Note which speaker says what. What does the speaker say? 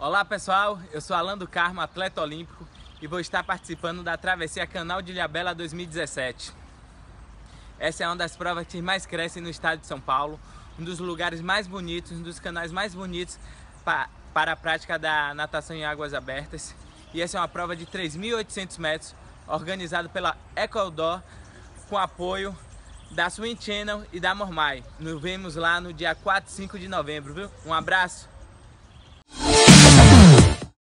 Speaker 1: Olá pessoal, eu sou Alan do Carmo, atleta olímpico e vou estar participando da Travessia Canal de Ilhabela 2017. Essa é uma das provas que mais crescem no estado de São Paulo, um dos lugares mais bonitos, um dos canais mais bonitos pa para a prática da natação em águas abertas. E essa é uma prova de 3.800 metros, organizada pela Ecoldor, com apoio da Swim Channel e da Mormai. Nos vemos lá no dia 4 e 5 de novembro, viu? Um abraço!